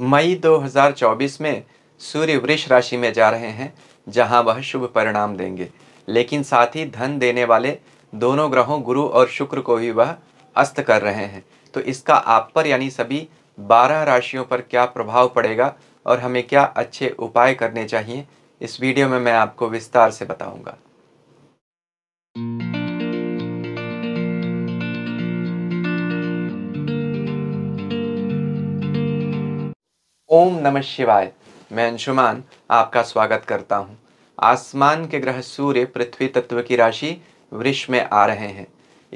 मई 2024 में सूर्य वृष राशि में जा रहे हैं जहां वह शुभ परिणाम देंगे लेकिन साथ ही धन देने वाले दोनों ग्रहों गुरु और शुक्र को भी वह अस्त कर रहे हैं तो इसका आप पर यानी सभी बारह राशियों पर क्या प्रभाव पड़ेगा और हमें क्या अच्छे उपाय करने चाहिए इस वीडियो में मैं आपको विस्तार से बताऊंगा ओम नमः शिवाय मैं अंशुमान आपका स्वागत करता हूं। आसमान के ग्रह सूर्य पृथ्वी तत्व की राशि वृक्ष में आ रहे हैं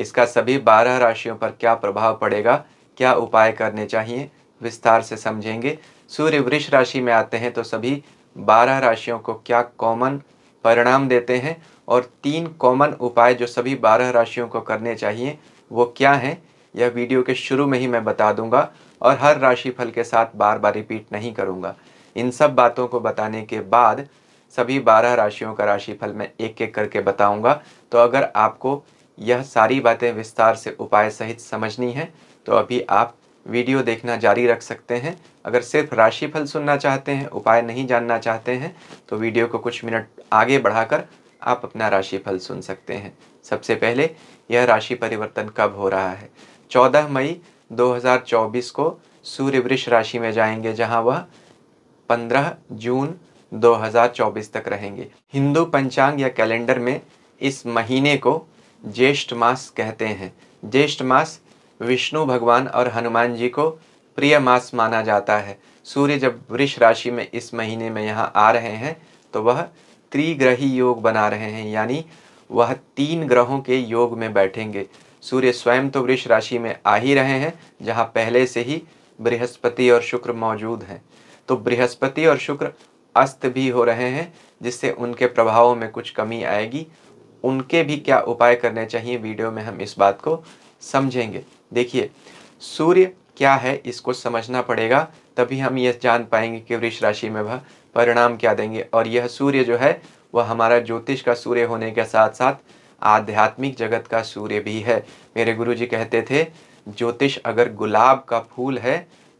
इसका सभी बारह राशियों पर क्या प्रभाव पड़ेगा क्या उपाय करने चाहिए विस्तार से समझेंगे सूर्य वृक्ष राशि में आते हैं तो सभी बारह राशियों को क्या कॉमन परिणाम देते हैं और तीन कॉमन उपाय जो सभी बारह राशियों को करने चाहिए वो क्या हैं यह वीडियो के शुरू में ही मैं बता दूंगा और हर राशि फल के साथ बार बार रिपीट नहीं करूँगा इन सब बातों को बताने के बाद सभी बारह राशियों का राशिफल मैं एक एक करके बताऊंगा तो अगर आपको यह सारी बातें विस्तार से उपाय सहित समझनी है तो अभी आप वीडियो देखना जारी रख सकते हैं अगर सिर्फ राशिफल सुनना चाहते हैं उपाय नहीं जानना चाहते हैं तो वीडियो को कुछ मिनट आगे बढ़ाकर आप अपना राशिफल सुन सकते हैं सबसे पहले यह राशि परिवर्तन कब हो रहा है 14 मई 2024 को सूर्य वृक्ष राशि में जाएंगे जहां वह 15 जून 2024 तक रहेंगे हिंदू पंचांग या कैलेंडर में इस महीने को ज्येष्ठ मास कहते हैं ज्येष्ठ मास विष्णु भगवान और हनुमान जी को प्रिय मास माना जाता है सूर्य जब वृक्ष राशि में इस महीने में यहाँ आ रहे हैं तो वह त्रिग्रही योग बना रहे हैं यानी वह तीन ग्रहों के योग में बैठेंगे सूर्य स्वयं तो वृक्ष राशि में आ ही रहे हैं जहाँ पहले से ही बृहस्पति और शुक्र मौजूद हैं तो बृहस्पति और शुक्र अस्त भी हो रहे हैं जिससे उनके प्रभावों में कुछ कमी आएगी उनके भी क्या उपाय करने चाहिए वीडियो में हम इस बात को समझेंगे देखिए सूर्य क्या है इसको समझना पड़ेगा तभी हम यह जान पाएंगे कि वृक्ष राशि में वह परिणाम क्या देंगे और यह सूर्य जो है वह हमारा ज्योतिष का सूर्य होने के साथ साथ आध्यात्मिक जगत का सूर्य भी है मेरे गुरु जी कहते थे ज्योतिष अगर गुलाब का फूल है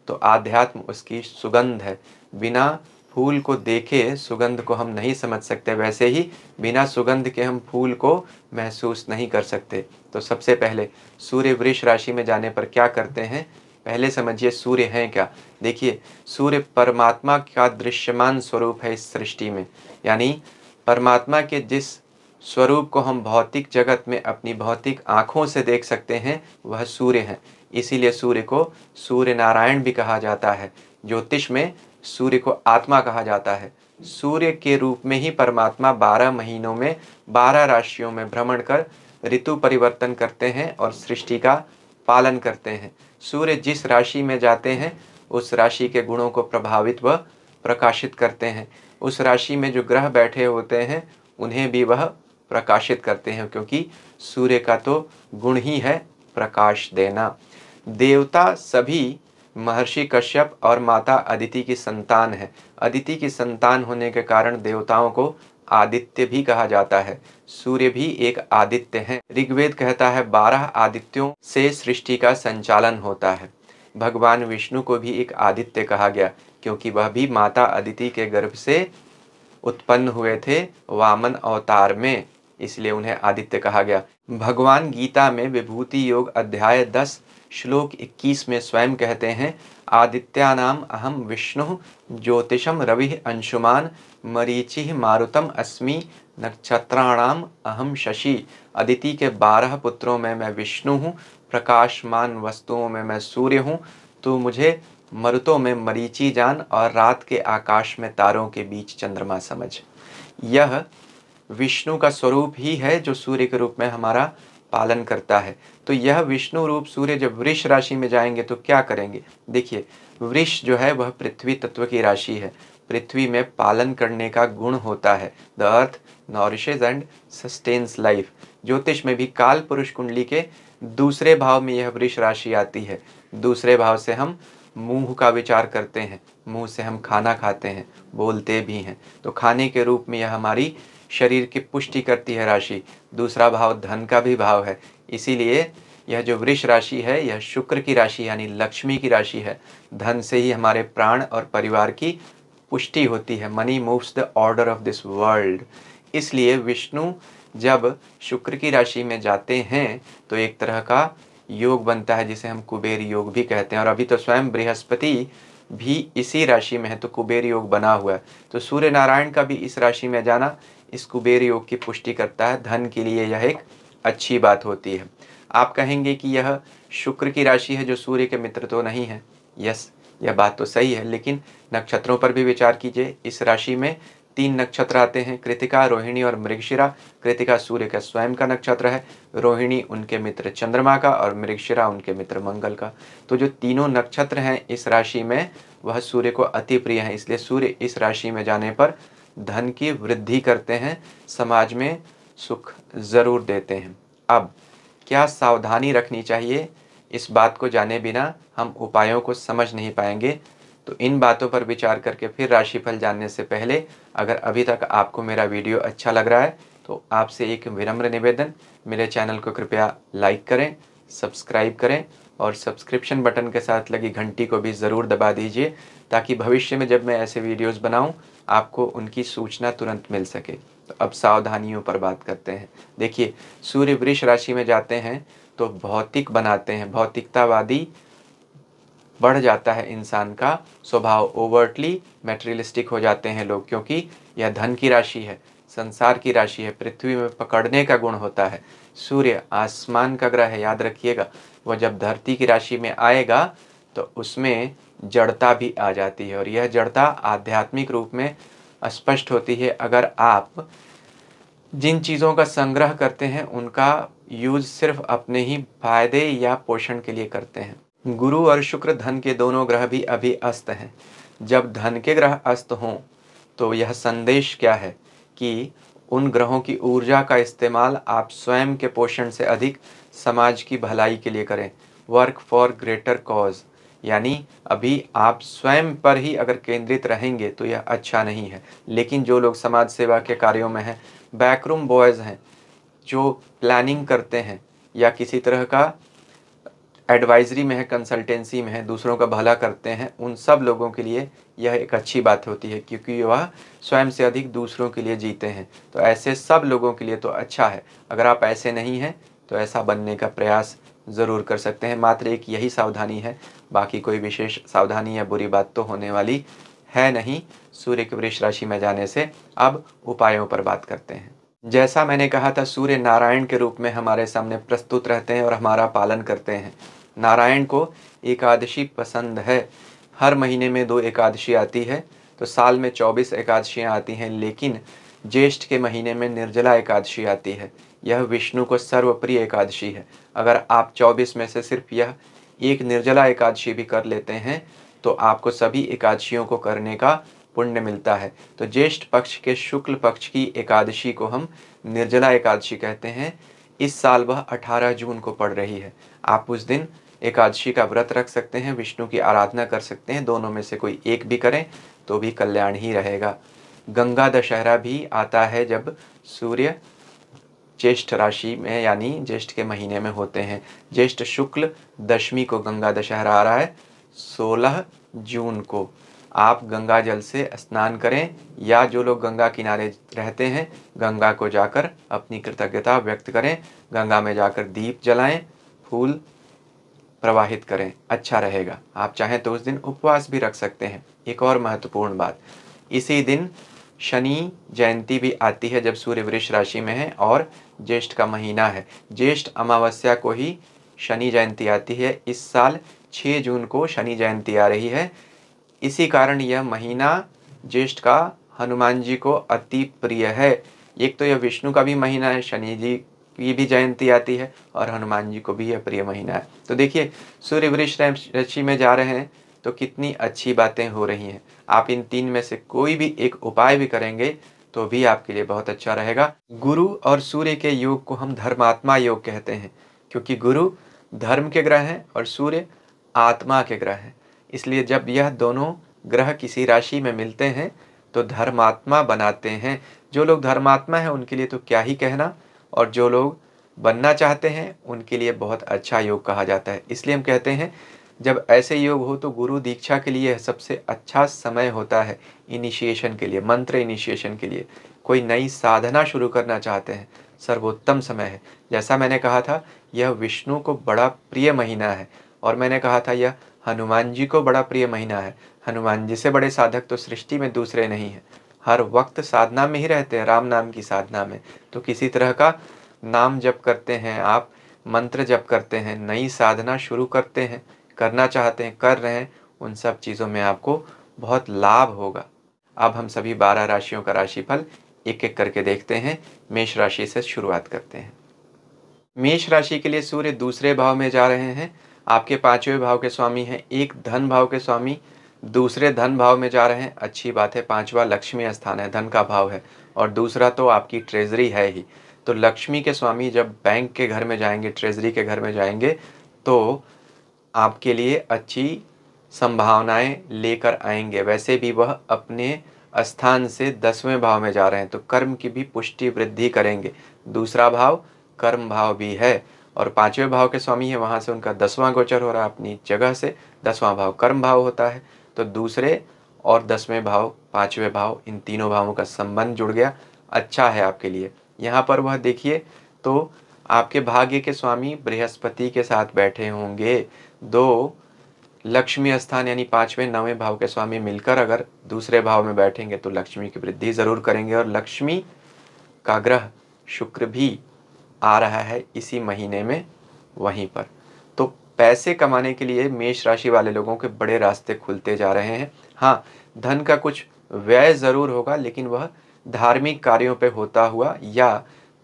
तो आध्यात्म उसकी सुगंध है बिना फूल को देखे सुगंध को हम नहीं समझ सकते वैसे ही बिना सुगंध के हम फूल को महसूस नहीं कर सकते तो सबसे पहले सूर्य वृष राशि में जाने पर क्या करते हैं पहले समझिए सूर्य है क्या देखिए सूर्य परमात्मा का दृश्यमान स्वरूप है इस सृष्टि में यानी परमात्मा के जिस स्वरूप को हम भौतिक जगत में अपनी भौतिक आँखों से देख सकते हैं वह सूर्य है इसीलिए सूर्य को सूर्य नारायण भी कहा जाता है ज्योतिष में सूर्य को आत्मा कहा जाता है सूर्य के रूप में ही परमात्मा बारह महीनों में बारह राशियों में भ्रमण कर ऋतु परिवर्तन करते हैं और सृष्टि का पालन करते हैं सूर्य जिस राशि में जाते हैं उस राशि के गुणों को प्रभावित व प्रकाशित करते हैं उस राशि में जो ग्रह बैठे होते हैं उन्हें भी वह प्रकाशित करते हैं क्योंकि सूर्य का तो गुण ही है प्रकाश देना देवता सभी महर्षि कश्यप और माता अदिति की संतान है अदिति की संतान होने के कारण देवताओं को आदित्य भी कहा जाता है सूर्य भी एक आदित्य है ऋग्वेद कहता है बारह आदित्यों से सृष्टि का संचालन होता है भगवान विष्णु को भी एक आदित्य कहा गया क्योंकि वह भी माता अदिति के गर्भ से उत्पन्न हुए थे वामन अवतार में इसलिए उन्हें आदित्य कहा गया भगवान गीता में विभूति योग अध्याय दस श्लोक इक्कीस में स्वयं कहते हैं आदित्यानाम अहम विष्णु ज्योतिषम रवि अंशुमान मरीचि मारुतम अस्मि नक्षत्राणाम अहम शशि अदिति के बारह पुत्रों में मैं विष्णु हूँ प्रकाशमान वस्तुओं में मैं सूर्य हूँ तो मुझे मरुतों में मरीची जान और रात के आकाश में तारों के बीच चंद्रमा समझ यह विष्णु का स्वरूप ही है जो सूर्य के रूप में हमारा पालन करता है तो यह विष्णु रूप सूर्य जब वृक्ष राशि में जाएंगे तो क्या करेंगे देखिए वृक्ष जो है वह पृथ्वी तत्व की राशि है पृथ्वी में पालन करने का गुण होता है the earth nourishes and sustains life ज्योतिष में भी काल पुरुष कुंडली के दूसरे भाव में यह वृक्ष राशि आती है दूसरे भाव से हम मुंह का विचार करते हैं मुंह से हम खाना खाते हैं बोलते भी हैं तो खाने के रूप में यह हमारी शरीर की पुष्टि करती है राशि दूसरा भाव धन का भी भाव है इसीलिए यह जो वृक्ष राशि है यह शुक्र की राशि यानी लक्ष्मी की राशि है धन से ही हमारे प्राण और परिवार की पुष्टि होती है money moves the order of this world इसलिए विष्णु जब शुक्र की राशि में जाते हैं तो एक तरह का योग बनता है जिसे हम कुबेर योग भी कहते हैं और अभी तो स्वयं बृहस्पति भी इसी राशि में है तो कुबेर योग बना हुआ है तो सूर्य नारायण का भी इस राशि में जाना इस कुबेर योग की पुष्टि करता है धन के लिए यह एक अच्छी बात होती है आप कहेंगे कि यह शुक्र की राशि है जो सूर्य के मित्र तो नहीं है यस यह बात तो सही है लेकिन नक्षत्रों पर भी विचार कीजिए इस राशि में तीन नक्षत्र आते हैं कृतिका रोहिणी और मृगशिरा कृतिका सूर्य का स्वयं का नक्षत्र है रोहिणी उनके मित्र चंद्रमा का और मृगशिरा उनके मित्र मंगल का तो जो तीनों नक्षत्र हैं इस राशि में वह सूर्य को अति प्रिय हैं इसलिए सूर्य इस राशि में जाने पर धन की वृद्धि करते हैं समाज में सुख ज़रूर देते हैं अब क्या सावधानी रखनी चाहिए इस बात को जाने बिना हम उपायों को समझ नहीं पाएंगे तो इन बातों पर विचार करके फिर राशिफल जानने से पहले अगर अभी तक आपको मेरा वीडियो अच्छा लग रहा है तो आपसे एक विनम्र निवेदन मेरे चैनल को कृपया लाइक करें सब्सक्राइब करें और सब्सक्रिप्शन बटन के साथ लगी घंटी को भी ज़रूर दबा दीजिए ताकि भविष्य में जब मैं ऐसे वीडियोस बनाऊं आपको उनकी सूचना तुरंत मिल सके तो अब सावधानियों पर बात करते हैं देखिए सूर्य वृष राशि में जाते हैं तो भौतिक बनाते हैं भौतिकतावादी बढ़ जाता है इंसान का स्वभाव ओवर्टली मेटेरियलिस्टिक हो जाते हैं लोग क्योंकि यह धन की राशि है संसार की राशि है पृथ्वी में पकड़ने का गुण होता है सूर्य आसमान का ग्रह है याद रखिएगा वह जब धरती की राशि में आएगा तो उसमें जड़ता भी आ जाती है और यह जड़ता आध्यात्मिक रूप में स्पष्ट होती है अगर आप जिन चीज़ों का संग्रह करते हैं उनका यूज सिर्फ अपने ही फायदे या पोषण के लिए करते हैं गुरु और शुक्र धन के दोनों ग्रह भी अभी अस्त हैं जब धन के ग्रह अस्त हों तो यह संदेश क्या है कि उन ग्रहों की ऊर्जा का इस्तेमाल आप स्वयं के पोषण से अधिक समाज की भलाई के लिए करें वर्क फॉर ग्रेटर कॉज यानी अभी आप स्वयं पर ही अगर केंद्रित रहेंगे तो यह अच्छा नहीं है लेकिन जो लोग समाज सेवा के कार्यों में हैं बैकरूम बॉयज़ हैं जो प्लानिंग करते हैं या किसी तरह का एडवाइजरी में है कंसल्टेंसी में है दूसरों का भला करते हैं उन सब लोगों के लिए यह एक अच्छी बात होती है क्योंकि वह स्वयं से अधिक दूसरों के लिए जीते हैं तो ऐसे सब लोगों के लिए तो अच्छा है अगर आप ऐसे नहीं हैं तो ऐसा बनने का प्रयास ज़रूर कर सकते हैं मात्र एक यही सावधानी है बाकी कोई विशेष सावधानी या बुरी बात तो होने वाली है नहीं सूर्य के वृक्ष राशि में जाने से अब उपायों पर बात करते हैं जैसा मैंने कहा था सूर्य नारायण के रूप में हमारे सामने प्रस्तुत रहते हैं और हमारा पालन करते हैं नारायण को एकादशी पसंद है हर महीने में दो एकादशी आती है तो साल में चौबीस एकादशियाँ आती हैं लेकिन ज्येष्ठ के महीने में निर्जला एकादशी आती है यह विष्णु को सर्वप्रिय एकादशी है अगर आप चौबीस में से सिर्फ यह एक निर्जला एकादशी भी कर लेते हैं तो आपको सभी एकादशियों को करने का पुण्य मिलता है तो ज्येष्ठ पक्ष के शुक्ल पक्ष की एकादशी को हम निर्जला एकादशी कहते हैं इस साल वह 18 जून को पड़ रही है आप उस दिन एकादशी का व्रत रख सकते हैं विष्णु की आराधना कर सकते हैं दोनों में से कोई एक भी करें तो भी कल्याण ही रहेगा गंगा दशहरा भी आता है जब सूर्य ज्येष्ठ राशि में यानी ज्येष्ठ के महीने में होते हैं ज्येष्ठ शुक्ल दशमी को गंगा दशहरा आ रहा है सोलह जून को आप गंगा जल से स्नान करें या जो लोग गंगा किनारे रहते हैं गंगा को जाकर अपनी कृतज्ञता व्यक्त करें गंगा में जाकर दीप जलाएं फूल प्रवाहित करें अच्छा रहेगा आप चाहें तो उस दिन उपवास भी रख सकते हैं एक और महत्वपूर्ण बात इसी दिन शनि जयंती भी आती है जब सूर्य वृक्ष राशि में है और ज्येष्ठ का महीना है ज्येष्ठ अमावस्या को ही शनि जयंती आती है इस साल 6 जून को शनि जयंती आ रही है इसी कारण यह महीना ज्येष्ठ का हनुमान जी को अति प्रिय है एक तो यह विष्णु का भी महीना है शनि जी की भी जयंती आती है और हनुमान जी को भी यह प्रिय महीना है तो देखिए सूर्य वृक्ष राशि में जा रहे हैं तो कितनी अच्छी बातें हो रही हैं आप इन तीन में से कोई भी एक उपाय भी करेंगे तो भी आपके लिए बहुत अच्छा रहेगा गुरु और सूर्य के योग को हम धर्मात्मा योग कहते हैं क्योंकि गुरु धर्म के ग्रह हैं और सूर्य आत्मा के ग्रह हैं इसलिए जब यह दोनों ग्रह किसी राशि में मिलते हैं तो धर्मात्मा बनाते हैं जो लोग धर्मात्मा हैं उनके लिए तो क्या ही कहना और जो लोग बनना चाहते हैं उनके लिए बहुत अच्छा योग कहा जाता है इसलिए हम कहते हैं जब ऐसे योग हो तो गुरु दीक्षा के लिए सबसे अच्छा समय होता है इनिशिएशन के लिए मंत्र इनिशिएशन के लिए कोई नई साधना शुरू करना चाहते हैं सर्वोत्तम समय है जैसा मैंने कहा था यह विष्णु को बड़ा प्रिय महीना है और मैंने कहा था यह हनुमान जी को बड़ा प्रिय महीना है हनुमान जी से बड़े साधक तो सृष्टि में दूसरे नहीं हैं हर वक्त साधना में ही रहते हैं राम नाम की साधना में तो किसी तरह का नाम जप करते हैं आप मंत्र जप करते हैं नई साधना शुरू करते हैं करना चाहते हैं कर रहे हैं उन सब चीज़ों में आपको बहुत लाभ होगा अब हम सभी बारह राशियों का राशिफल एक एक करके देखते हैं मेष राशि से शुरुआत करते हैं मेष राशि के लिए सूर्य दूसरे भाव में जा रहे हैं आपके पांचवें भाव के स्वामी हैं एक धन भाव के स्वामी दूसरे धन भाव में जा रहे हैं अच्छी बात है पांचवा लक्ष्मी स्थान है धन का भाव है और दूसरा तो आपकी ट्रेजरी है ही तो लक्ष्मी के स्वामी जब बैंक के घर में जाएंगे ट्रेजरी के घर में जाएंगे तो आपके लिए अच्छी संभावनाएं लेकर आएंगे वैसे भी वह अपने स्थान से दसवें भाव में जा रहे हैं तो कर्म की भी पुष्टि वृद्धि करेंगे दूसरा भाव कर्म भाव भी है और पांचवें भाव के स्वामी है वहाँ से उनका दसवां गोचर हो रहा है अपनी जगह से दसवां भाव कर्म भाव होता है तो दूसरे और दसवें भाव पांचवें भाव इन तीनों भावों का संबंध जुड़ गया अच्छा है आपके लिए यहाँ पर वह देखिए तो आपके भाग्य के स्वामी बृहस्पति के साथ बैठे होंगे दो लक्ष्मी स्थान यानी पांचवें नवें भाव के स्वामी मिलकर अगर दूसरे भाव में बैठेंगे तो लक्ष्मी की वृद्धि ज़रूर करेंगे और लक्ष्मी का ग्रह शुक्र भी आ रहा है इसी महीने में वहीं पर तो पैसे कमाने के लिए मेष राशि वाले लोगों के बड़े रास्ते खुलते जा रहे हैं हाँ धन का कुछ व्यय ज़रूर होगा लेकिन वह धार्मिक कार्यों पे होता हुआ या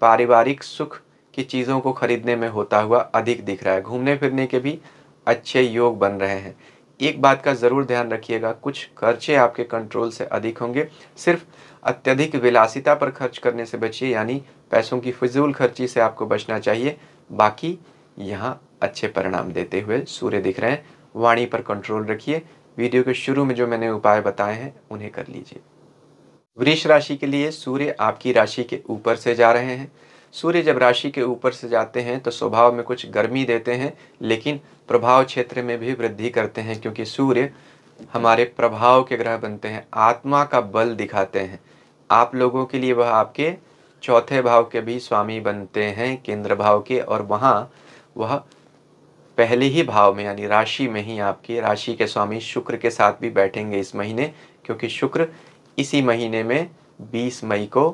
पारिवारिक सुख की चीज़ों को खरीदने में होता हुआ अधिक दिख रहा है घूमने फिरने के भी अच्छे योग बन रहे हैं एक बात का ज़रूर ध्यान रखिएगा कुछ खर्चे आपके कंट्रोल से अधिक होंगे सिर्फ अत्यधिक विलासिता पर खर्च करने से बचिए यानी पैसों की फिजूल खर्ची से आपको बचना चाहिए बाकी यहाँ अच्छे परिणाम देते हुए सूर्य दिख रहे हैं वाणी पर कंट्रोल रखिए वीडियो के शुरू में जो मैंने उपाय बताए हैं उन्हें कर लीजिए वृष राशि के लिए सूर्य आपकी राशि के ऊपर से जा रहे हैं सूर्य जब राशि के ऊपर से जाते हैं तो स्वभाव में कुछ गर्मी देते हैं लेकिन प्रभाव क्षेत्र में भी वृद्धि करते हैं क्योंकि सूर्य हमारे प्रभाव के ग्रह बनते हैं आत्मा का बल दिखाते हैं आप लोगों के लिए वह आपके चौथे भाव के भी स्वामी बनते हैं केंद्र भाव के और वहाँ वह पहले ही भाव में यानी राशि में ही आपकी राशि के स्वामी शुक्र के साथ भी बैठेंगे इस महीने क्योंकि शुक्र इसी महीने में 20 मई को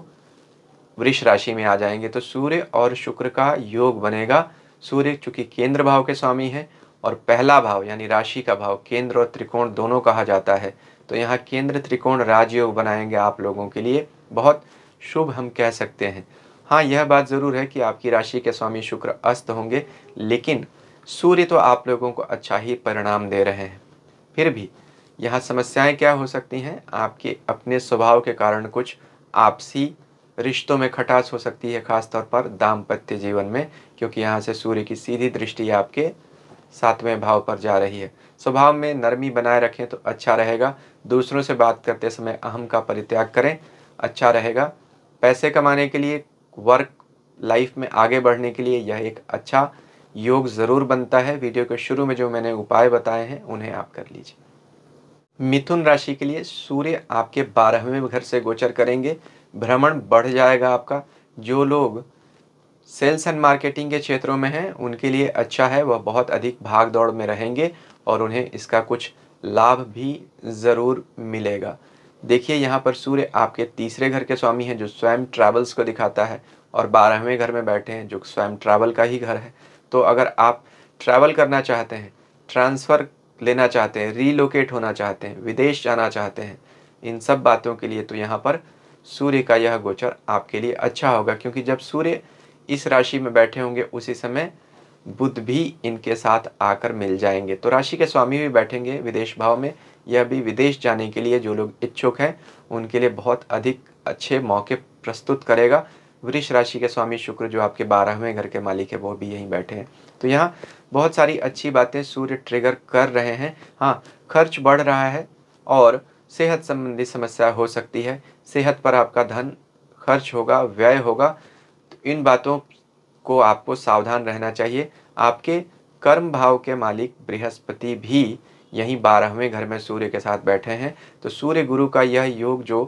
वृष राशि में आ जाएंगे तो सूर्य और शुक्र का योग बनेगा सूर्य चूंकि केंद्र भाव के स्वामी हैं और पहला भाव यानी राशि का भाव केंद्र और त्रिकोण दोनों कहा जाता है तो यहाँ केंद्र त्रिकोण राजयोग बनाएंगे आप लोगों के लिए बहुत शुभ हम कह सकते हैं हाँ यह बात ज़रूर है कि आपकी राशि के स्वामी शुक्र अस्त होंगे लेकिन सूर्य तो आप लोगों को अच्छा ही परिणाम दे रहे हैं फिर भी यहाँ समस्याएं क्या हो सकती हैं आपके अपने स्वभाव के कारण कुछ आपसी रिश्तों में खटास हो सकती है खासतौर पर दाम्पत्य जीवन में क्योंकि यहाँ से सूर्य की सीधी दृष्टि आपके सातवें भाव पर जा रही है स्वभाव में नरमी बनाए रखें तो अच्छा रहेगा दूसरों से बात करते समय अहम का परित्याग करें अच्छा रहेगा पैसे कमाने के लिए वर्क लाइफ में आगे बढ़ने के लिए यह एक अच्छा योग ज़रूर बनता है वीडियो के शुरू में जो मैंने उपाय बताए हैं उन्हें आप कर लीजिए मिथुन राशि के लिए सूर्य आपके बारहवें घर से गोचर करेंगे भ्रमण बढ़ जाएगा आपका जो लोग सेल्स एंड मार्केटिंग के क्षेत्रों में हैं उनके लिए अच्छा है वह बहुत अधिक भाग दौड़ में रहेंगे और उन्हें इसका कुछ लाभ भी ज़रूर मिलेगा देखिए यहाँ पर सूर्य आपके तीसरे घर के स्वामी हैं जो स्वयं ट्रैवल्स को दिखाता है और बारहवें घर में बैठे हैं जो स्वयं ट्रैवल का ही घर है तो अगर आप ट्रैवल करना चाहते हैं ट्रांसफ़र लेना चाहते हैं रीलोकेट होना चाहते हैं विदेश जाना चाहते हैं इन सब बातों के लिए तो यहाँ पर सूर्य का यह गोचर आपके लिए अच्छा होगा क्योंकि जब सूर्य इस राशि में बैठे होंगे उसी समय बुद्ध भी इनके साथ आकर मिल जाएंगे तो राशि के स्वामी भी बैठेंगे विदेश भाव में यह भी विदेश जाने के लिए जो लोग इच्छुक हैं उनके लिए बहुत अधिक अच्छे मौके प्रस्तुत करेगा वृक्ष राशि के स्वामी शुक्र जो आपके बारहवें घर के मालिक है वो भी यहीं बैठे हैं तो यहाँ बहुत सारी अच्छी बातें सूर्य ट्रिगर कर रहे हैं हाँ खर्च बढ़ रहा है और सेहत संबंधी समस्या हो सकती है सेहत पर आपका धन खर्च होगा व्यय होगा तो इन बातों को आपको सावधान रहना चाहिए आपके कर्म भाव के मालिक बृहस्पति भी यहीं बारहवें घर में सूर्य के साथ बैठे हैं तो सूर्य गुरु का यह योग जो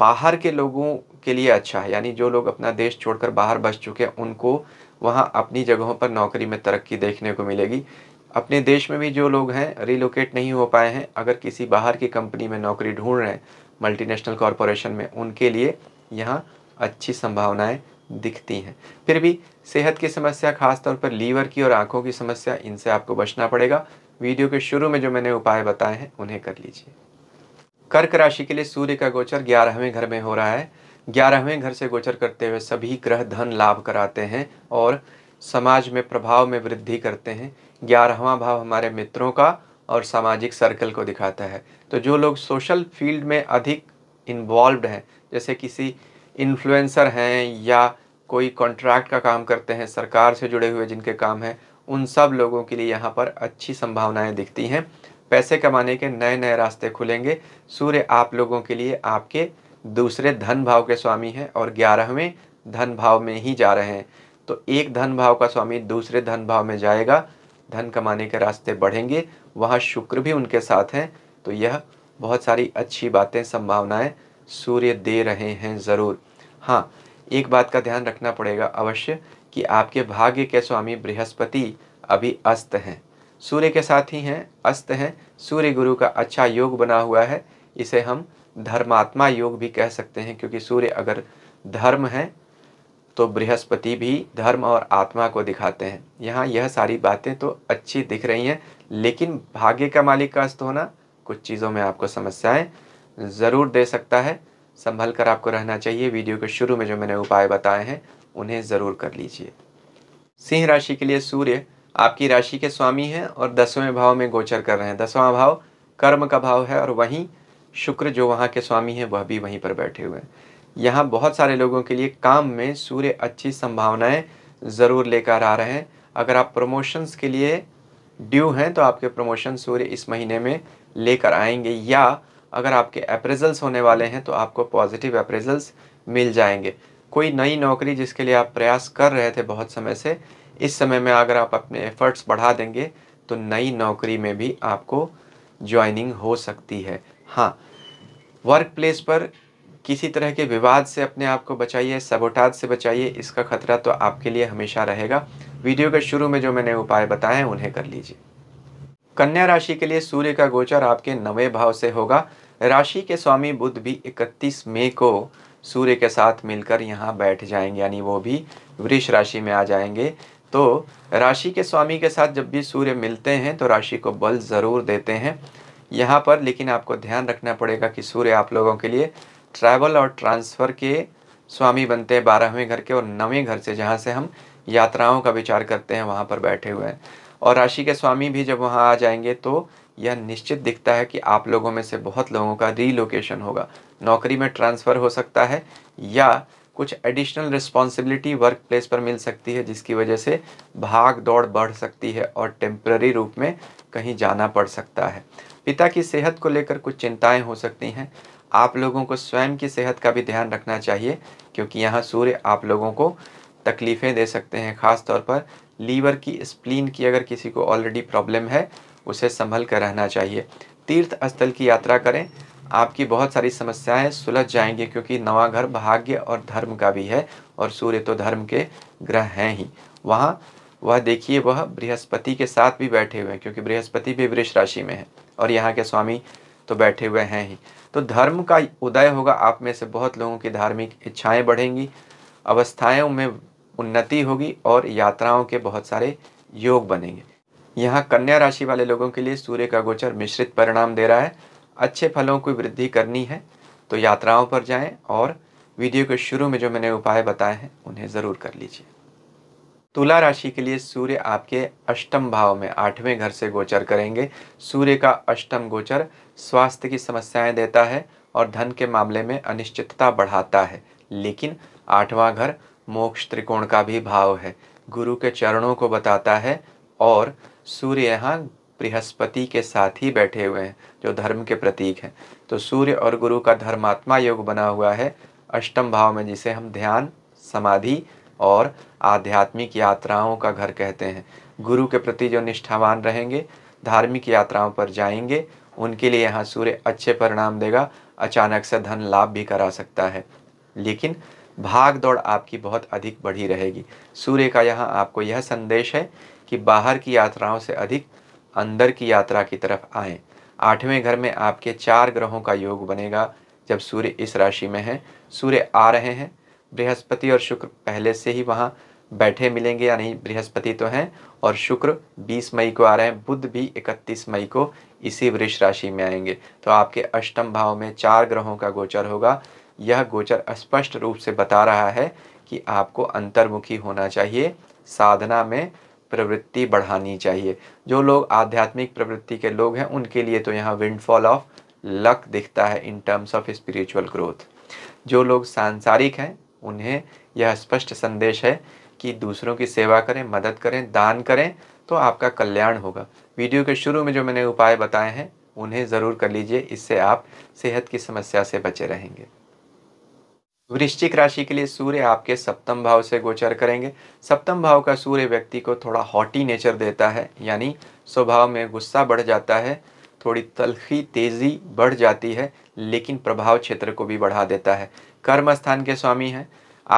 बाहर के लोगों के लिए अच्छा है यानी जो लोग अपना देश छोड़कर बाहर बस चुके हैं उनको वहाँ अपनी जगहों पर नौकरी में तरक्की देखने को मिलेगी अपने देश में भी जो लोग हैं रिलोकेट नहीं हो पाए हैं अगर किसी बाहर की कंपनी में नौकरी ढूंढ रहे हैं मल्टीनेशनल कॉरपोरेशन में उनके लिए यहाँ अच्छी संभावनाएं दिखती हैं फिर भी सेहत की समस्या खासतौर पर लीवर की और आँखों की समस्या इनसे आपको बचना पड़ेगा वीडियो के शुरू में जो मैंने उपाय बताए हैं उन्हें कर लीजिए कर्क राशि के लिए सूर्य का गोचर ग्यारहवें घर में हो रहा है ग्यारहवें घर से गोचर करते हुए सभी ग्रह धन लाभ कराते हैं और समाज में प्रभाव में वृद्धि करते हैं ग्यारहवा भाव हमारे मित्रों का और सामाजिक सर्कल को दिखाता है तो जो लोग सोशल फील्ड में अधिक इन्वॉल्व हैं जैसे किसी इन्फ्लुएंसर हैं या कोई कॉन्ट्रैक्ट का काम करते हैं सरकार से जुड़े हुए जिनके काम हैं उन सब लोगों के लिए यहाँ पर अच्छी संभावनाएं दिखती हैं पैसे कमाने के नए नए रास्ते खुलेंगे सूर्य आप लोगों के लिए आपके दूसरे धन भाव के स्वामी हैं और ग्यारहवें धन भाव में ही जा रहे हैं तो एक धन भाव का स्वामी दूसरे धन भाव में जाएगा धन कमाने के रास्ते बढ़ेंगे वहाँ शुक्र भी उनके साथ हैं तो यह बहुत सारी अच्छी बातें संभावनाएं सूर्य दे रहे हैं ज़रूर हाँ एक बात का ध्यान रखना पड़ेगा अवश्य कि आपके भाग्य के स्वामी बृहस्पति अभी अस्त हैं सूर्य के साथ ही हैं अस्त हैं सूर्य गुरु का अच्छा योग बना हुआ है इसे हम धर्मात्मा योग भी कह सकते हैं क्योंकि सूर्य अगर धर्म है तो बृहस्पति भी धर्म और आत्मा को दिखाते हैं यहाँ यह सारी बातें तो अच्छी दिख रही हैं लेकिन भाग्य का मालिक का अस्त होना कुछ चीज़ों में आपको समस्याएं ज़रूर दे सकता है संभल कर आपको रहना चाहिए वीडियो के शुरू में जो मैंने उपाय बताए हैं उन्हें ज़रूर कर लीजिए सिंह राशि के लिए सूर्य आपकी राशि के स्वामी हैं और दसवें भाव में गोचर कर रहे हैं दसवां भाव कर्म का भाव है और वहीं शुक्र जो वहाँ के स्वामी हैं वह भी वहीं पर बैठे हुए हैं यहाँ बहुत सारे लोगों के लिए काम में सूर्य अच्छी संभावनाएं ज़रूर लेकर आ रहे हैं अगर आप प्रमोशंस के लिए ड्यू हैं तो आपके प्रमोशन सूर्य इस महीने में लेकर आएंगे या अगर आपके अप्रेजल्स होने वाले हैं तो आपको पॉजिटिव अप्रेजल्स मिल जाएंगे कोई नई नौकरी जिसके लिए आप प्रयास कर रहे थे बहुत समय से इस समय में अगर आप अपने एफर्ट्स बढ़ा देंगे तो नई नौकरी में भी आपको ज्वाइनिंग हो सकती है हाँ वर्क प्लेस पर किसी तरह के विवाद से अपने आप को बचाइए सबोटाज से बचाइए इसका खतरा तो आपके लिए हमेशा रहेगा वीडियो के शुरू में जो मैंने उपाय बताए हैं उन्हें कर लीजिए कन्या राशि के लिए सूर्य का गोचर आपके नवे भाव से होगा राशि के स्वामी बुद्ध भी 31 मई को सूर्य के साथ मिलकर यहाँ बैठ जाएंगे यानी वो भी वृष राशि में आ जाएंगे तो राशि के स्वामी के साथ जब भी सूर्य मिलते हैं तो राशि को बल ज़रूर देते हैं यहाँ पर लेकिन आपको ध्यान रखना पड़ेगा कि सूर्य आप लोगों के लिए ट्रैवल और ट्रांसफ़र के स्वामी बनते हैं बारहवें घर के और नवें घर से जहाँ से हम यात्राओं का विचार करते हैं वहाँ पर बैठे हुए हैं और राशि के स्वामी भी जब वहाँ आ जाएंगे तो यह निश्चित दिखता है कि आप लोगों में से बहुत लोगों का रीलोकेशन होगा नौकरी में ट्रांसफ़र हो सकता है या कुछ एडिशनल रिस्पॉन्सिबिलिटी वर्क प्लेस पर मिल सकती है जिसकी वजह से भाग दौड़ बढ़ सकती है और टेम्प्ररी रूप में कहीं जाना पड़ सकता है पिता की सेहत को लेकर कुछ चिंताएं हो सकती हैं आप लोगों को स्वयं की सेहत का भी ध्यान रखना चाहिए क्योंकि यहाँ सूर्य आप लोगों को तकलीफ़ें दे सकते हैं खासतौर पर लीवर की स्प्लीन की अगर किसी को ऑलरेडी प्रॉब्लम है उसे संभल कर रहना चाहिए तीर्थ स्थल की यात्रा करें आपकी बहुत सारी समस्याएं सुलझ जाएंगी क्योंकि नवा घर भाग्य और धर्म का भी है और सूर्य तो धर्म के ग्रह हैं ही वहाँ वह देखिए वह बृहस्पति के साथ भी बैठे हुए हैं क्योंकि बृहस्पति भी वृक्ष राशि में है और यहाँ के स्वामी तो बैठे हुए हैं ही तो धर्म का उदय होगा आप में से बहुत लोगों की धार्मिक इच्छाएं बढ़ेंगी अवस्थाएं में उन्नति होगी और यात्राओं के बहुत सारे योग बनेंगे यहाँ कन्या राशि वाले लोगों के लिए सूर्य का गोचर मिश्रित परिणाम दे रहा है अच्छे फलों की वृद्धि करनी है तो यात्राओं पर जाएं और वीडियो के शुरू में जो मैंने उपाय बताए हैं उन्हें ज़रूर कर लीजिए तुला राशि के लिए सूर्य आपके अष्टम भाव में आठवें घर से गोचर करेंगे सूर्य का अष्टम गोचर स्वास्थ्य की समस्याएं देता है और धन के मामले में अनिश्चितता बढ़ाता है लेकिन आठवां घर मोक्ष त्रिकोण का भी भाव है गुरु के चरणों को बताता है और सूर्य यहाँ बृहस्पति के साथ ही बैठे हुए हैं जो धर्म के प्रतीक हैं तो सूर्य और गुरु का धर्मात्मा योग बना हुआ है अष्टम भाव में जिसे हम ध्यान समाधि और आध्यात्मिक यात्राओं का घर कहते हैं गुरु के प्रति जो निष्ठावान रहेंगे धार्मिक यात्राओं पर जाएंगे उनके लिए यहाँ सूर्य अच्छे परिणाम देगा अचानक से धन लाभ भी करा सकता है लेकिन भाग दौड़ आपकी बहुत अधिक बढ़ी रहेगी सूर्य का यहाँ आपको यह संदेश है कि बाहर की यात्राओं से अधिक अंदर की यात्रा की तरफ आए आठवें घर में आपके चार ग्रहों का योग बनेगा जब सूर्य इस राशि में है सूर्य आ रहे हैं बृहस्पति और शुक्र पहले से ही वहाँ बैठे मिलेंगे यानी बृहस्पति तो हैं और शुक्र 20 मई को आ रहे हैं बुद्ध भी 31 मई को इसी वृष राशि में आएंगे तो आपके अष्टम भाव में चार ग्रहों का गोचर होगा यह गोचर स्पष्ट रूप से बता रहा है कि आपको अंतर्मुखी होना चाहिए साधना में प्रवृत्ति बढ़ानी चाहिए जो लोग आध्यात्मिक प्रवृत्ति के लोग हैं उनके लिए तो यहाँ विंडफॉल ऑफ लक दिखता है in terms of spiritual growth जो लोग सांसारिक हैं उन्हें यह स्पष्ट संदेश है कि दूसरों की सेवा करें मदद करें दान करें तो आपका कल्याण होगा वीडियो के शुरू में जो मैंने उपाय बताए हैं उन्हें ज़रूर कर लीजिए इससे आप सेहत की समस्या से बचे रहेंगे वृश्चिक राशि के लिए सूर्य आपके सप्तम भाव से गोचर करेंगे सप्तम भाव का सूर्य व्यक्ति को थोड़ा हॉटी नेचर देता है यानी स्वभाव में गुस्सा बढ़ जाता है थोड़ी तलखी तेज़ी बढ़ जाती है लेकिन प्रभाव क्षेत्र को भी बढ़ा देता है कर्म स्थान के स्वामी हैं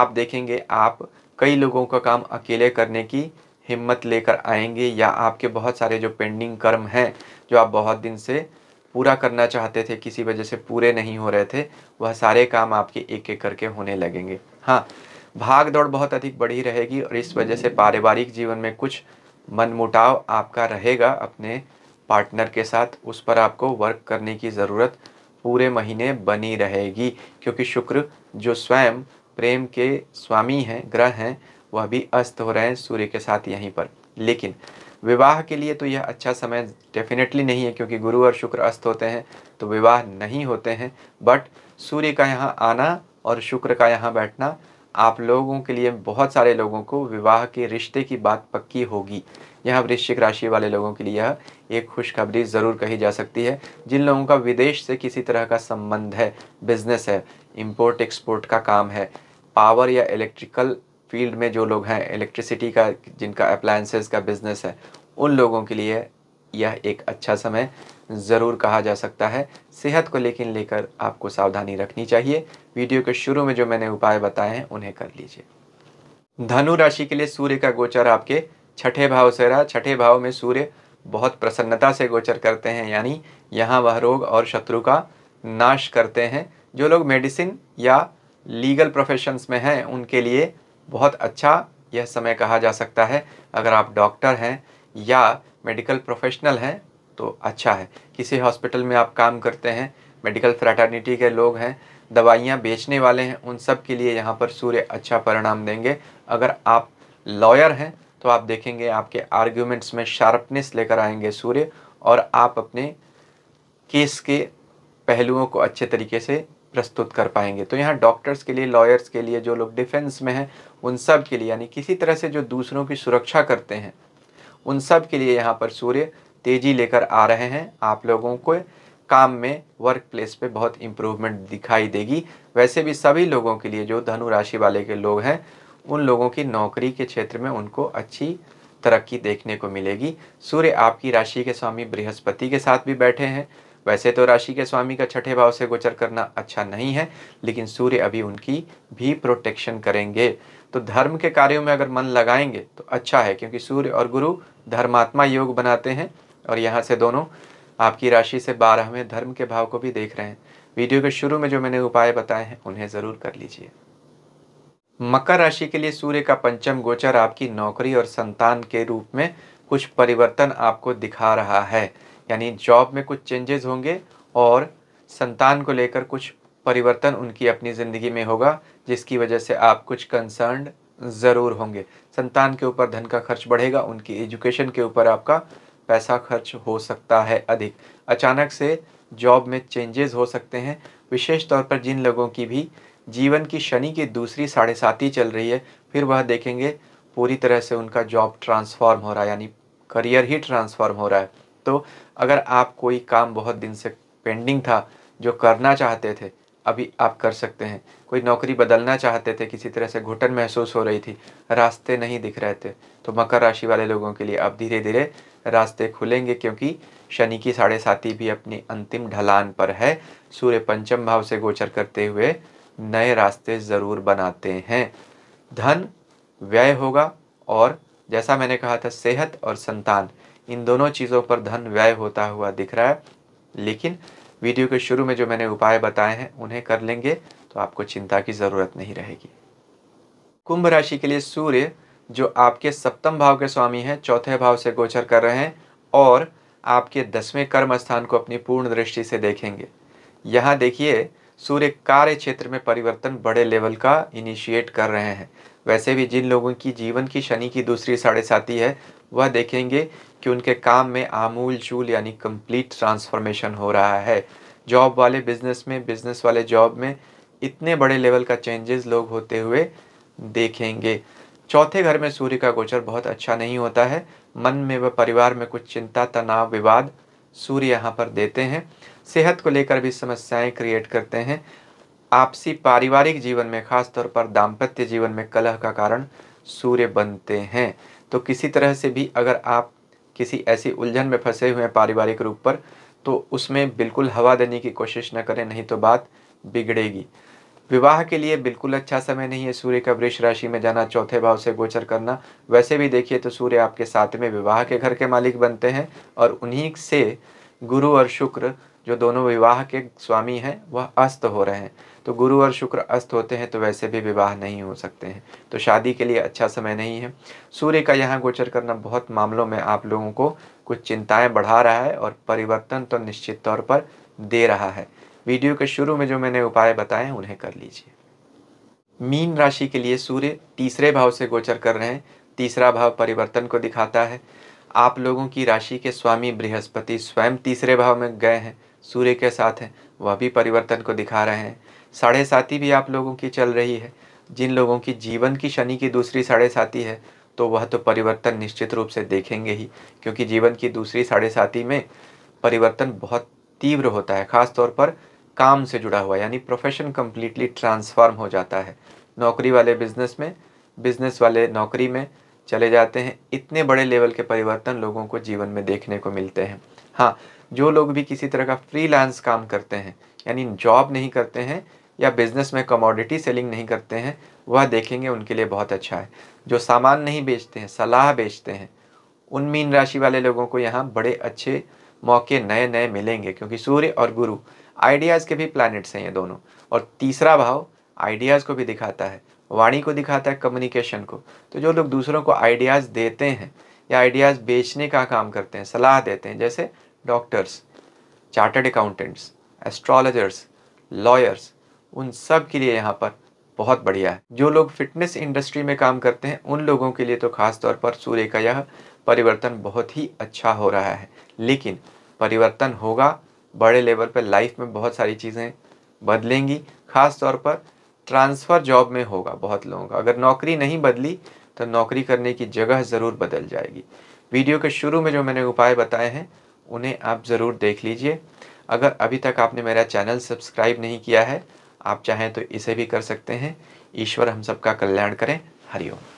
आप देखेंगे आप कई लोगों का काम अकेले करने की हिम्मत लेकर आएंगे या आपके बहुत सारे जो पेंडिंग कर्म हैं जो आप बहुत दिन से पूरा करना चाहते थे किसी वजह से पूरे नहीं हो रहे थे वह सारे काम आपके एक एक करके होने लगेंगे हाँ भाग दौड़ बहुत अधिक बढ़ी रहेगी और इस वजह से पारिवारिक जीवन में कुछ मनमुटाव आपका रहेगा अपने पार्टनर के साथ उस पर आपको वर्क करने की ज़रूरत पूरे महीने बनी रहेगी क्योंकि शुक्र जो स्वयं प्रेम के स्वामी हैं ग्रह हैं वह भी अस्त हो रहे हैं सूर्य के साथ यहीं पर लेकिन विवाह के लिए तो यह अच्छा समय डेफिनेटली नहीं है क्योंकि गुरु और शुक्र अस्त होते हैं तो विवाह नहीं होते हैं बट सूर्य का यहाँ आना और शुक्र का यहाँ बैठना आप लोगों के लिए बहुत सारे लोगों को विवाह के रिश्ते की बात पक्की होगी यहाँ वृश्चिक राशि वाले लोगों के लिए यह एक खुशखबरी ज़रूर कही जा सकती है जिन लोगों का विदेश से किसी तरह का संबंध है बिजनेस है इम्पोर्ट एक्सपोर्ट का काम है पावर या इलेक्ट्रिकल फील्ड में जो लोग हैं इलेक्ट्रिसिटी का जिनका अप्लायंसेस का बिज़नेस है उन लोगों के लिए यह एक अच्छा समय ज़रूर कहा जा सकता है सेहत को लेकिन लेकर आपको सावधानी रखनी चाहिए वीडियो के शुरू में जो मैंने उपाय बताए हैं उन्हें कर लीजिए धनु राशि के लिए सूर्य का गोचर आपके छठे भाव से रहा छठे भाव में सूर्य बहुत प्रसन्नता से गोचर करते हैं यानी यहाँ वह रोग और शत्रु का नाश करते हैं जो लोग मेडिसिन या लीगल प्रोफेशंस में हैं उनके लिए बहुत अच्छा यह समय कहा जा सकता है अगर आप डॉक्टर हैं या मेडिकल प्रोफेशनल हैं तो अच्छा है किसी हॉस्पिटल में आप काम करते हैं मेडिकल फ्रैटर्निटी के लोग हैं दवाइयाँ बेचने वाले हैं उन सब के लिए यहाँ पर सूर्य अच्छा परिणाम देंगे अगर आप लॉयर हैं तो आप देखेंगे आपके आर्ग्यूमेंट्स में शार्पनेस लेकर आएंगे सूर्य और आप अपने केस के पहलुओं को अच्छे तरीके से प्रस्तुत कर पाएंगे तो यहाँ डॉक्टर्स के लिए लॉयर्स के लिए जो लोग डिफेंस में हैं उन सब के लिए यानी किसी तरह से जो दूसरों की सुरक्षा करते हैं उन सब के लिए यहाँ पर सूर्य तेज़ी लेकर आ रहे हैं आप लोगों को काम में वर्क प्लेस पर बहुत इम्प्रूवमेंट दिखाई देगी वैसे भी सभी लोगों के लिए जो धनु राशि वाले के लोग हैं उन लोगों की नौकरी के क्षेत्र में उनको अच्छी तरक्की देखने को मिलेगी सूर्य आपकी राशि के स्वामी बृहस्पति के साथ भी बैठे हैं वैसे तो राशि के स्वामी का छठे भाव से गोचर करना अच्छा नहीं है लेकिन सूर्य अभी उनकी भी प्रोटेक्शन करेंगे तो धर्म के कार्यों में अगर मन लगाएंगे तो अच्छा है क्योंकि सूर्य और गुरु धर्मात्मा योग बनाते हैं और यहाँ से दोनों आपकी राशि से बारहवें धर्म के भाव को भी देख रहे हैं वीडियो के शुरू में जो मैंने उपाय बताए हैं उन्हें ज़रूर कर लीजिए मकर राशि के लिए सूर्य का पंचम गोचर आपकी नौकरी और संतान के रूप में कुछ परिवर्तन आपको दिखा रहा है यानी जॉब में कुछ चेंजेस होंगे और संतान को लेकर कुछ परिवर्तन उनकी अपनी ज़िंदगी में होगा जिसकी वजह से आप कुछ कंसर्न ज़रूर होंगे संतान के ऊपर धन का खर्च बढ़ेगा उनकी एजुकेशन के ऊपर आपका पैसा खर्च हो सकता है अधिक अचानक से जॉब में चेंजेस हो सकते हैं विशेष तौर पर जिन लोगों की भी जीवन की शनि की दूसरी साढ़े साथी चल रही है फिर वह देखेंगे पूरी तरह से उनका जॉब ट्रांसफॉर्म हो रहा है यानी करियर ही ट्रांसफॉर्म हो रहा है तो अगर आप कोई काम बहुत दिन से पेंडिंग था जो करना चाहते थे अभी आप कर सकते हैं कोई नौकरी बदलना चाहते थे किसी तरह से घुटन महसूस हो रही थी रास्ते नहीं दिख रहे थे तो मकर राशि वाले लोगों के लिए अब धीरे धीरे रास्ते खुलेंगे क्योंकि शनि की साढ़े साथी भी अपनी अंतिम ढलान पर है सूर्य पंचम भाव से गोचर करते हुए नए रास्ते ज़रूर बनाते हैं धन व्यय होगा और जैसा मैंने कहा था सेहत और संतान इन दोनों चीज़ों पर धन व्यय होता हुआ दिख रहा है लेकिन वीडियो के शुरू में जो मैंने उपाय बताए हैं उन्हें कर लेंगे तो आपको चिंता की ज़रूरत नहीं रहेगी कुंभ राशि के लिए सूर्य जो आपके सप्तम भाव के स्वामी हैं चौथे भाव से गोचर कर रहे हैं और आपके दसवें कर्म स्थान को अपनी पूर्ण दृष्टि से देखेंगे यहाँ देखिए सूर्य कार्य क्षेत्र में परिवर्तन बड़े लेवल का इनिशिएट कर रहे हैं वैसे भी जिन लोगों की जीवन की शनि की दूसरी साढ़े साथी है वह देखेंगे कि उनके काम में आमूल चूल यानी कंप्लीट ट्रांसफॉर्मेशन हो रहा है जॉब वाले बिजनेस में बिजनेस वाले जॉब में इतने बड़े लेवल का चेंजेस लोग होते हुए देखेंगे चौथे घर में सूर्य का गोचर बहुत अच्छा नहीं होता है मन में व परिवार में कुछ चिंता तनाव विवाद सूर्य यहाँ पर देते हैं सेहत को लेकर भी समस्याएं क्रिएट करते हैं आपसी पारिवारिक जीवन में खासतौर पर दाम्पत्य जीवन में कलह का कारण सूर्य बनते हैं तो किसी तरह से भी अगर आप किसी ऐसी उलझन में फंसे हुए हैं पारिवारिक रूप पर तो उसमें बिल्कुल हवा देने की कोशिश न करें नहीं तो बात बिगड़ेगी विवाह के लिए बिल्कुल अच्छा समय नहीं है सूर्य का वृक्ष राशि में जाना चौथे भाव से गोचर करना वैसे भी देखिए तो सूर्य आपके साथ में विवाह के घर के मालिक बनते हैं और उन्हीं से गुरु और शुक्र जो दोनों विवाह के स्वामी हैं वह अस्त हो रहे हैं तो गुरु और शुक्र अस्त होते हैं तो वैसे भी विवाह नहीं हो सकते हैं तो शादी के लिए अच्छा समय नहीं है सूर्य का यहाँ गोचर करना बहुत मामलों में आप लोगों को कुछ चिंताएं बढ़ा रहा है और परिवर्तन तो निश्चित तौर पर दे रहा है वीडियो के शुरू में जो मैंने उपाय बताए उन्हें कर लीजिए मीन राशि के लिए सूर्य तीसरे भाव से गोचर कर रहे हैं तीसरा भाव परिवर्तन को दिखाता है आप लोगों की राशि के स्वामी बृहस्पति स्वयं तीसरे भाव में गए हैं सूर्य के साथ हैं वह भी परिवर्तन को दिखा रहे हैं साढ़े साथी भी आप लोगों की चल रही है जिन लोगों की जीवन की शनि की दूसरी साढ़े साथी है तो वह तो परिवर्तन निश्चित रूप से देखेंगे ही क्योंकि जीवन की दूसरी साढ़े साथी में परिवर्तन बहुत तीव्र होता है ख़ास तौर पर काम से जुड़ा हुआ यानी प्रोफेशन कम्प्लीटली ट्रांसफॉर्म हो जाता है नौकरी वाले बिजनेस में बिजनेस वाले नौकरी में चले जाते हैं इतने बड़े लेवल के परिवर्तन लोगों को जीवन में देखने को मिलते हैं हाँ जो लोग भी किसी तरह का फ्रीलांस काम करते हैं यानी जॉब नहीं करते हैं या बिज़नेस में कमोडिटी सेलिंग नहीं करते हैं वह देखेंगे उनके लिए बहुत अच्छा है जो सामान नहीं बेचते हैं सलाह बेचते हैं उन मीन राशि वाले लोगों को यहाँ बड़े अच्छे मौके नए नए मिलेंगे क्योंकि सूर्य और गुरु आइडियाज़ के भी प्लानिट्स हैं ये दोनों और तीसरा भाव आइडियाज़ को भी दिखाता है वाणी को दिखाता है कम्युनिकेशन को तो जो लोग दूसरों को आइडियाज़ देते हैं या आइडियाज़ बेचने का काम करते हैं सलाह देते हैं जैसे doctors chartered accountants astrologers lawyers उन सब के लिए यहाँ पर बहुत बढ़िया है जो लोग फिटनेस इंडस्ट्री में काम करते हैं उन लोगों के लिए तो खास तौर पर सूर्य का यह परिवर्तन बहुत ही अच्छा हो रहा है लेकिन परिवर्तन होगा बड़े लेवल पर लाइफ में बहुत सारी चीज़ें बदलेंगी खास तौर पर ट्रांसफ़र जॉब में होगा बहुत लोगों का अगर नौकरी नहीं बदली तो नौकरी करने की जगह ज़रूर बदल जाएगी वीडियो के शुरू में जो मैंने उपाय बताए हैं उन्हें आप ज़रूर देख लीजिए अगर अभी तक आपने मेरा चैनल सब्सक्राइब नहीं किया है आप चाहें तो इसे भी कर सकते हैं ईश्वर हम सबका कल्याण करें हरिओम